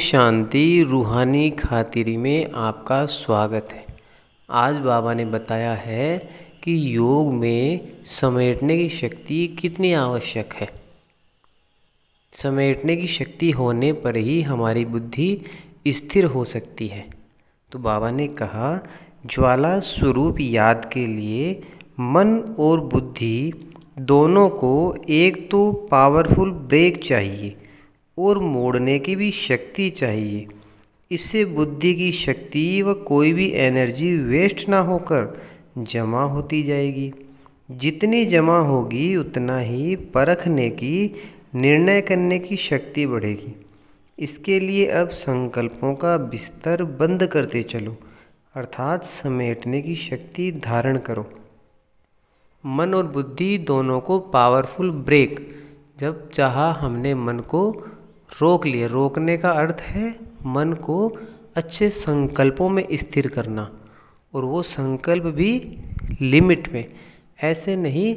शांति रूहानी खातिरी में आपका स्वागत है आज बाबा ने बताया है कि योग में समेटने की शक्ति कितनी आवश्यक है समेटने की शक्ति होने पर ही हमारी बुद्धि स्थिर हो सकती है तो बाबा ने कहा ज्वाला स्वरूप याद के लिए मन और बुद्धि दोनों को एक तो पावरफुल ब्रेक चाहिए और मोड़ने की भी शक्ति चाहिए इससे बुद्धि की शक्ति व कोई भी एनर्जी वेस्ट ना होकर जमा होती जाएगी जितनी जमा होगी उतना ही परखने की निर्णय करने की शक्ति बढ़ेगी इसके लिए अब संकल्पों का बिस्तर बंद करते चलो अर्थात समेटने की शक्ति धारण करो मन और बुद्धि दोनों को पावरफुल ब्रेक जब चाहा हमने मन को रोक लिए रोकने का अर्थ है मन को अच्छे संकल्पों में स्थिर करना और वो संकल्प भी लिमिट में ऐसे नहीं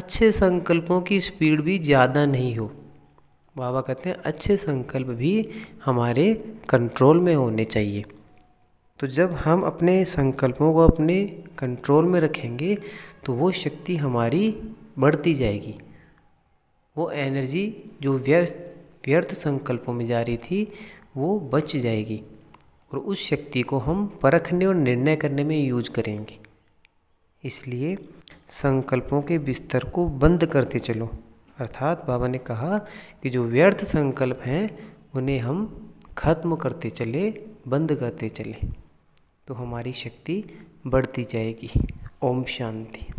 अच्छे संकल्पों की स्पीड भी ज़्यादा नहीं हो बाबा कहते हैं अच्छे संकल्प भी हमारे कंट्रोल में होने चाहिए तो जब हम अपने संकल्पों को अपने कंट्रोल में रखेंगे तो वो शक्ति हमारी बढ़ती जाएगी वो एनर्जी जो व्यस्त व्यर्थ संकल्पों में जा रही थी वो बच जाएगी और उस शक्ति को हम परखने और निर्णय करने में यूज करेंगे इसलिए संकल्पों के बिस्तर को बंद करते चलो अर्थात बाबा ने कहा कि जो व्यर्थ संकल्प हैं उन्हें हम खत्म करते चले बंद करते चले तो हमारी शक्ति बढ़ती जाएगी ओम शांति